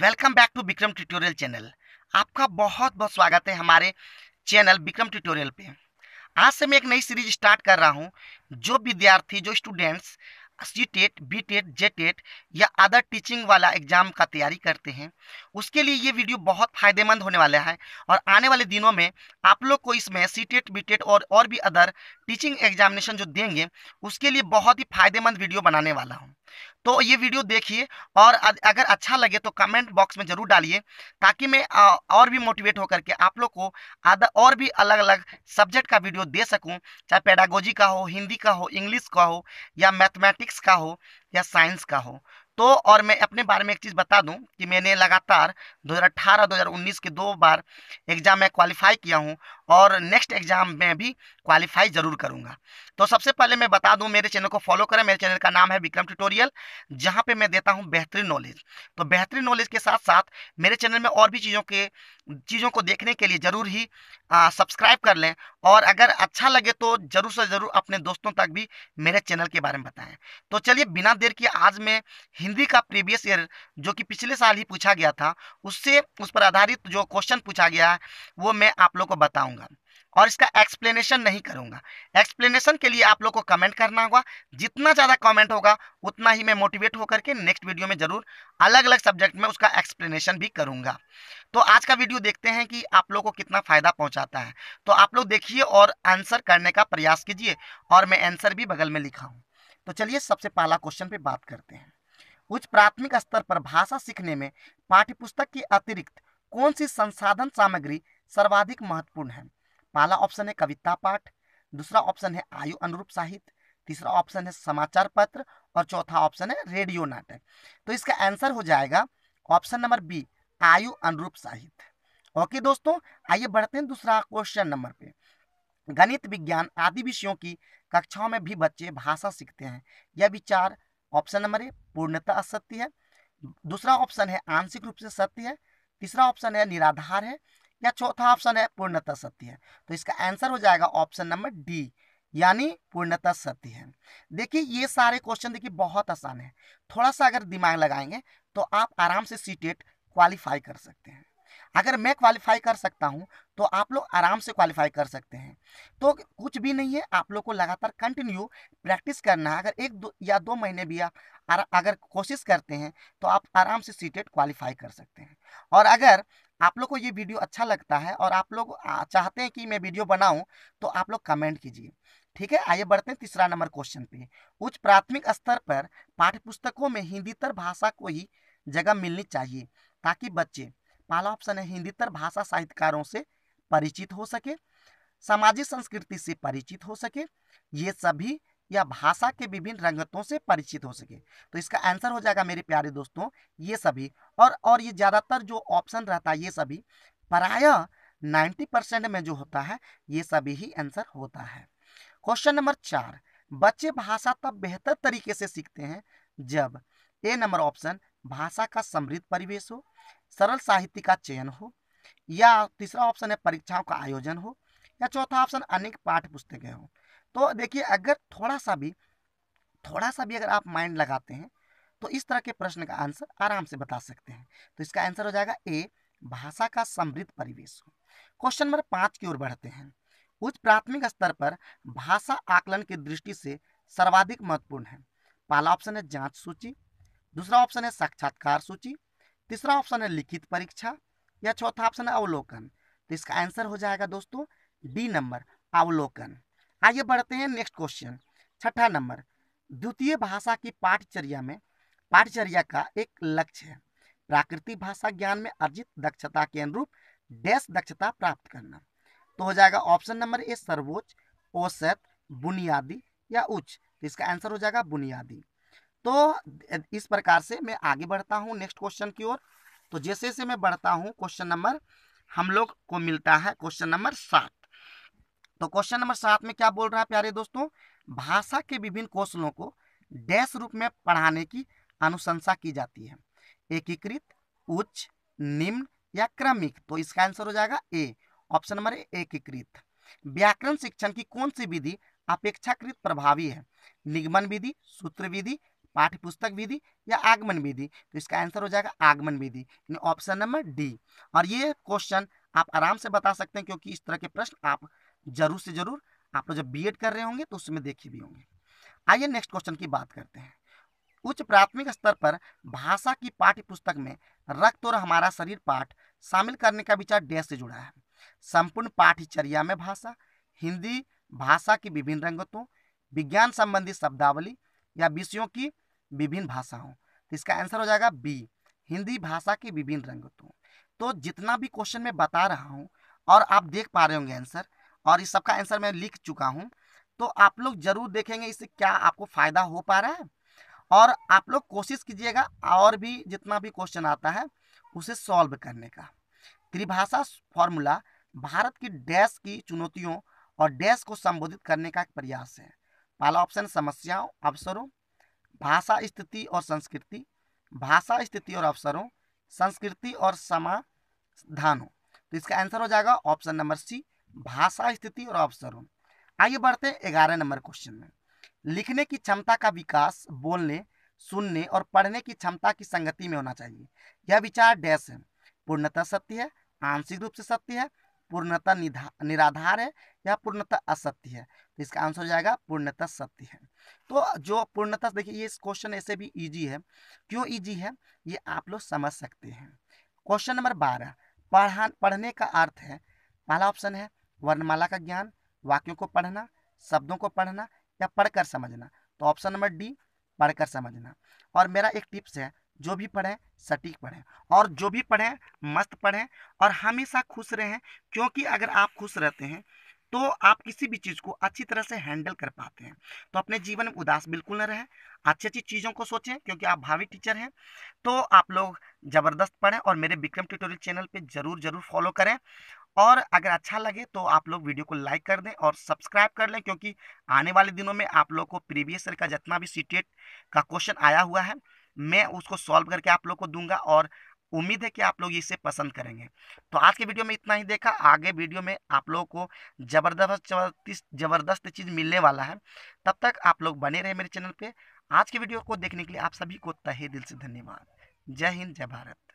welcome back to Vikram tutorial channel आपका बहुत बहुत स्वागत है हमारे चैनल विक्रम ट्यूटोरियल पे आज से मैं एक नई सीरीज स्टार्ट कर रहा हूँ जो विद्यार्थी जो students C TET B TET J TET या अदर टीचिंग वाला एग्जाम का तैयारी करते हैं उसके लिए ये वीडियो बहुत फायदेमंद होने वाला है और आने वाले दिनों में आप लोग को इसमें सी टेट बी टेट और और भी अदर टीचिंग एग्जामिनेशन जो देंगे उसके लिए बहुत ही फायदेमंद वीडियो बनाने वाला हूँ तो ये वीडियो देखिए और अगर अच्छा लगे तो कमेंट बॉक्स में ज़रूर डालिए ताकि मैं और भी मोटिवेट होकर के आप लोग को आधा और भी अलग अलग सब्जेक्ट का वीडियो दे सकूं चाहे पेडागोजी का हो हिंदी का हो इंग्लिश का हो या मैथमेटिक्स का हो या साइंस का हो तो और मैं अपने बारे में एक चीज़ बता दूं कि मैंने लगातार 2018-2019 के दो बार एग्ज़ाम में क्वालिफाई किया हूं और नेक्स्ट एग्ज़ाम में भी क्वालिफाई ज़रूर करूंगा तो सबसे पहले मैं बता दूं मेरे चैनल को फॉलो करें मेरे चैनल का नाम है विक्रम ट्यूटोरियल जहां पे मैं देता हूं बेहतरीन नॉलेज तो बेहतरीन नॉलेज के साथ साथ मेरे चैनल में और भी चीज़ों के चीज़ों को देखने के लिए ज़रूर ही सब्सक्राइब कर लें और अगर अच्छा लगे तो ज़रूर से ज़रूर अपने दोस्तों तक भी मेरे चैनल के बारे में बताएं तो चलिए बिना देर के आज मैं हिंदी का प्रीवियस ईयर जो कि पिछले साल ही पूछा गया था उससे उस पर आधारित जो क्वेश्चन पूछा गया है वो मैं आप लोग को बताऊँगा और इसका एक्सप्लेनेशन नहीं करूँगा एक्सप्लेनेशन के लिए आप लोग को कमेंट करना होगा जितना ज़्यादा कमेंट होगा उतना ही मैं मोटिवेट होकर के नेक्स्ट वीडियो में ज़रूर अलग अलग सब्जेक्ट में उसका एक्सप्लेनेशन भी करूँगा तो आज का वीडियो देखते हैं कि आप लोग को कितना फ़ायदा पहुँचाता है तो आप लोग देखिए और आंसर करने का प्रयास कीजिए और मैं आंसर भी बगल में लिखा हूँ तो चलिए सबसे पहला क्वेश्चन पर बात करते हैं उच्च प्राथमिक स्तर पर भाषा सीखने में पाठ्यपुस्तक के अतिरिक्त कौन सी संसाधन सामग्री सर्वाधिक महत्वपूर्ण है पहला ऑप्शन है कविता पाठ दूसरा ऑप्शन है आयु अनुरूप साहित्य तीसरा ऑप्शन है समाचार पत्र और चौथा ऑप्शन है रेडियो नाटक तो इसका आंसर हो जाएगा ऑप्शन नंबर बी आयु अनुरूप साहित्य ओके दोस्तों आइए बढ़ते हैं दूसरा क्वेश्चन नंबर पे गणित विज्ञान आदि विषयों की कक्षाओं में भी बच्चे भाषा सीखते हैं यह विचार ऑप्शन नंबर ए पूर्णतः असत्य है दूसरा ऑप्शन है आंशिक रूप से सत्य है तीसरा ऑप्शन है निराधार है या चौथा ऑप्शन है पूर्णतः सत्य है तो इसका आंसर हो जाएगा ऑप्शन नंबर डी यानी पूर्णतः सत्य है देखिए ये सारे क्वेश्चन देखिए बहुत आसान है थोड़ा सा अगर दिमाग लगाएंगे तो आप आराम से सी टेट क्वालिफाई कर सकते हैं अगर मैं क्वालिफाई कर सकता हूं तो आप लोग आराम से क्वालिफाई कर सकते हैं तो कुछ भी नहीं है आप लोग को लगातार कंटिन्यू प्रैक्टिस करना है अगर एक दो या दो महीने भी आ, अगर कोशिश करते हैं तो आप आराम से सीटेट क्वालिफाई e कर सकते हैं और अगर आप लोग को ये वीडियो अच्छा लगता है और आप लोग चाहते हैं कि मैं वीडियो बनाऊं तो आप लोग कमेंट कीजिए ठीक है आइए बढ़ते हैं तीसरा नंबर क्वेश्चन पे उच्च प्राथमिक स्तर पर पाठ्य पुस्तकों में हिंदीतर भाषा को ही जगह मिलनी चाहिए ताकि बच्चे पहला ऑप्शन है हिंदीतर भाषा साहित्यकारों से परिचित हो सके सामाजिक संस्कृति से परिचित हो सके ये सभी या भाषा के विभिन्न रंगतों से परिचित हो सके तो इसका आंसर हो जाएगा मेरे प्यारे दोस्तों ये सभी और और ये ज़्यादातर जो ऑप्शन रहता है ये सभी प्राय 90 परसेंट में जो होता है ये सभी ही आंसर होता है क्वेश्चन नंबर चार बच्चे भाषा तब बेहतर तरीके से सीखते हैं जब ए नंबर ऑप्शन भाषा का समृद्ध परिवेश हो सरल साहित्य का चयन हो या तीसरा ऑप्शन है परीक्षाओं का आयोजन हो या चौथा ऑप्शन अनेक पाठ पुस्तकें हों तो देखिए अगर थोड़ा सा भी थोड़ा सा भी अगर आप माइंड लगाते हैं तो इस तरह के प्रश्न का आंसर आराम से बता सकते हैं तो इसका आंसर हो जाएगा ए भाषा का समृद्ध परिवेश क्वेश्चन नंबर पाँच की ओर बढ़ते हैं उच्च प्राथमिक स्तर पर भाषा आकलन की दृष्टि से सर्वाधिक महत्वपूर्ण है पहला ऑप्शन है जांच सूची दूसरा ऑप्शन है साक्षात्कार सूची तीसरा ऑप्शन है लिखित परीक्षा या चौथा ऑप्शन है अवलोकन तो इसका आंसर हो जाएगा दोस्तों डी नंबर अवलोकन आइए बढ़ते हैं नेक्स्ट क्वेश्चन छठा नंबर द्वितीय भाषा की पाठचर्या में पाठचर्या का एक लक्ष्य है प्राकृतिक भाषा ज्ञान में अर्जित दक्षता के अनुरूप डैश दक्षता प्राप्त करना तो हो जाएगा ऑप्शन नंबर ए सर्वोच्च औसत बुनियादी या उच्च तो इसका आंसर हो जाएगा बुनियादी तो इस प्रकार से मैं आगे बढ़ता हूँ नेक्स्ट क्वेश्चन की ओर तो जैसे जैसे मैं बढ़ता हूँ क्वेश्चन नंबर हम लोग को मिलता है क्वेश्चन नंबर सात तो क्वेश्चन नंबर सात में क्या बोल रहा है प्यारे दोस्तों भाषा के विभिन्न कौशलों को डैश रूप में पढ़ाने की अनुशंसा की जाती है एकीकृत उच्च निम्न या क्रमिक तो इसका आंसर हो जाएगा ए ऑप्शन नंबर एकीकृत व्याकरण शिक्षण की कौन सी विधि अपेक्षाकृत प्रभावी है निगमन विधि सूत्र विधि पाठ्यपुस्तक विधि या आगमन विधि तो इसका आंसर हो जाएगा आगमन विधि ऑप्शन नंबर डी और ये क्वेश्चन आप आराम से बता सकते हैं क्योंकि इस तरह के प्रश्न आप जरूर से जरूर आप लोग जब बी कर रहे होंगे तो उसमें देखे भी होंगे आइए नेक्स्ट क्वेश्चन की बात करते हैं उच्च प्राथमिक स्तर पर भाषा की पाठ्य पुस्तक में रक्त और हमारा शरीर पाठ शामिल करने का विचार डैश से जुड़ा है संपूर्ण पाठ्यचर्या में भाषा हिंदी भाषा की विभिन्न रंगतों विज्ञान संबंधी शब्दावली या विषयों की विभिन्न भाषाओं तो इसका आंसर हो जाएगा बी हिंदी भाषा की विभिन्न रंगतों तो जितना भी क्वेश्चन मैं बता रहा हूँ और आप देख पा रहे होंगे आंसर और इस सबका आंसर मैं लिख चुका हूँ तो आप लोग जरूर देखेंगे इससे क्या आपको फ़ायदा हो पा रहा है और आप लोग कोशिश कीजिएगा और भी जितना भी क्वेश्चन आता है उसे सॉल्व करने का त्रिभाषा फॉर्मूला भारत की डैश की चुनौतियों और डैश को संबोधित करने का एक प्रयास है पहला ऑप्शन समस्याओं अवसरों भाषा स्थिति और संस्कृति भाषा स्थिति और अवसरों संस्कृति और समाधानों तो इसका आंसर हो जाएगा ऑप्शन नंबर सी भाषा स्थिति और अवसरों आइए बढ़ते हैं ग्यारह नंबर क्वेश्चन में लिखने की क्षमता का विकास बोलने सुनने और पढ़ने की क्षमता की संगति में होना चाहिए यह विचार डैश है पूर्णतः सत्य है आंशिक रूप से सत्य है पूर्णतः निराधार है या पूर्णतः असत्य है तो इसका आंसर हो जाएगा पूर्णतः सत्य है तो जो पूर्णतः देखिए ये इस क्वेश्चन ऐसे भी इजी है क्यों इजी है ये आप लोग समझ सकते हैं क्वेश्चन नंबर बारह पढ़ा पढ़ने का अर्थ है पहला ऑप्शन है वर्णमाला का ज्ञान वाक्यों को पढ़ना शब्दों को पढ़ना या पढ़कर समझना तो ऑप्शन नंबर डी पढ़कर समझना और मेरा एक टिप्स है जो भी पढ़ें सटीक पढ़ें और जो भी पढ़ें मस्त पढ़ें और हमेशा खुश रहें क्योंकि अगर आप खुश रहते हैं तो आप किसी भी चीज़ को अच्छी तरह से हैंडल कर पाते हैं तो अपने जीवन में उदास बिल्कुल ना रहे अच्छी अच्छी चीज़ों को सोचें क्योंकि आप भावी टीचर हैं तो आप लोग ज़बरदस्त पढ़ें और मेरे विक्रम ट्यूटोरियल चैनल पे ज़रूर ज़रूर फॉलो करें और अगर अच्छा लगे तो आप लोग वीडियो को लाइक कर दें और सब्सक्राइब कर लें क्योंकि आने वाले दिनों में आप लोग को प्रीवियस ईयर का जितना भी सी का क्वेश्चन आया हुआ है मैं उसको सॉल्व करके आप लोग को दूंगा और उम्मीद है कि आप लोग इसे पसंद करेंगे तो आज के वीडियो में इतना ही देखा आगे वीडियो में आप लोगों को ज़बरदस्त जबरदस्त ज़बरदस्त चीज़ मिलने वाला है तब तक आप लोग बने रहे मेरे चैनल पर आज के वीडियो को देखने के लिए आप सभी को तहे दिल से धन्यवाद जय हिंद जय भारत